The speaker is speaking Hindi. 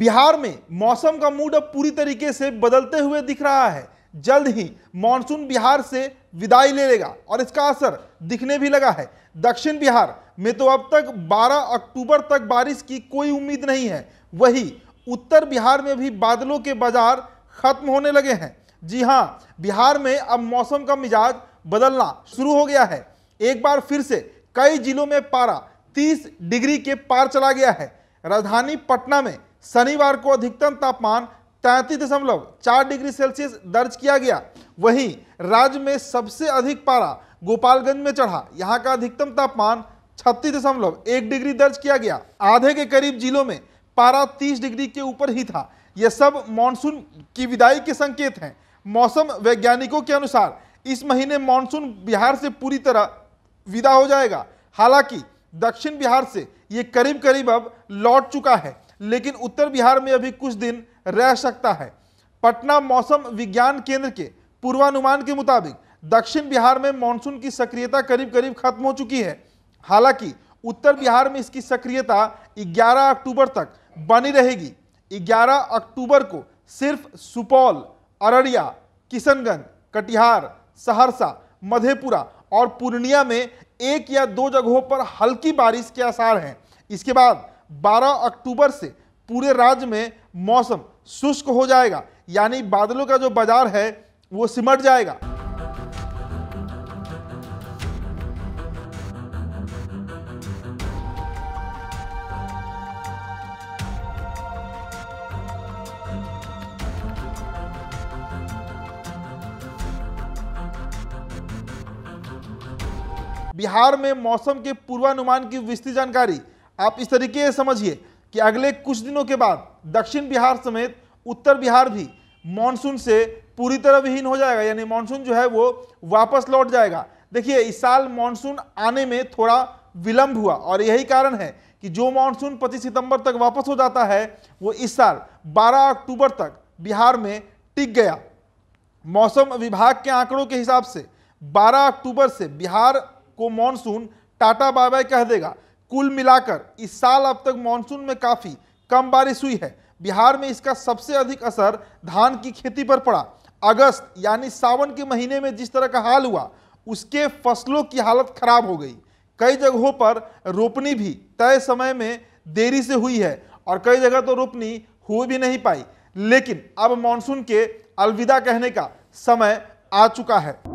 बिहार में मौसम का मूड अब पूरी तरीके से बदलते हुए दिख रहा है जल्द ही मानसून बिहार से विदाई ले लेगा और इसका असर दिखने भी लगा है दक्षिण बिहार में तो अब तक 12 अक्टूबर तक बारिश की कोई उम्मीद नहीं है वही उत्तर बिहार में भी बादलों के बाजार खत्म होने लगे हैं जी हाँ बिहार में अब मौसम का मिजाज बदलना शुरू हो गया है एक बार फिर से कई जिलों में पारा तीस डिग्री के पार चला गया है राजधानी पटना में शनिवार को अधिकतम तापमान तैंतीस दशमलव चार डिग्री सेल्सियस दर्ज किया गया वहीं राज्य में सबसे अधिक पारा गोपालगंज में चढ़ा यहाँ का अधिकतम तापमान छत्तीस दशमलव एक डिग्री दर्ज किया गया आधे के करीब जिलों में पारा तीस डिग्री के ऊपर ही था यह सब मानसून की विदाई के संकेत हैं मौसम वैज्ञानिकों के अनुसार इस महीने मानसून बिहार से पूरी तरह विदा हो जाएगा हालांकि दक्षिण बिहार से ये करीब करीब अब लौट चुका है लेकिन उत्तर बिहार में अभी कुछ दिन रह सकता है पटना मौसम विज्ञान केंद्र के पूर्वानुमान के मुताबिक दक्षिण बिहार में मानसून की सक्रियता करीब करीब खत्म हो चुकी है हालांकि उत्तर बिहार में इसकी सक्रियता 11 अक्टूबर तक बनी रहेगी 11 अक्टूबर को सिर्फ सुपौल अररिया किशनगंज कटिहार सहरसा मधेपुरा और पूर्णिया में एक या दो जगहों पर हल्की बारिश के आसार हैं इसके बाद 12 अक्टूबर से पूरे राज्य में मौसम शुष्क हो जाएगा यानी बादलों का जो बाजार है वो सिमट जाएगा बिहार में मौसम के पूर्वानुमान की विस्तृत जानकारी आप इस तरीके से समझिए कि अगले कुछ दिनों के बाद दक्षिण बिहार समेत उत्तर बिहार भी मानसून से पूरी तरह विहीन हो जाएगा यानी मानसून जो है वो वापस लौट जाएगा देखिए इस साल मानसून आने में थोड़ा विलंब हुआ और यही कारण है कि जो मानसून 25 सितंबर तक वापस हो जाता है वो इस साल 12 अक्टूबर तक बिहार में टिक गया मौसम विभाग के आंकड़ों के हिसाब से 12 अक्टूबर से बिहार को मानसून टाटा बाय बाय कह देगा कुल मिलाकर इस साल अब तक मानसून में काफ़ी कम बारिश हुई है बिहार में इसका सबसे अधिक असर धान की खेती पर पड़ा अगस्त यानी सावन के महीने में जिस तरह का हाल हुआ उसके फसलों की हालत खराब हो गई कई जगहों पर रोपनी भी तय समय में देरी से हुई है और कई जगह तो रोपनी हो भी नहीं पाई लेकिन अब मानसून के अलविदा कहने का समय आ चुका है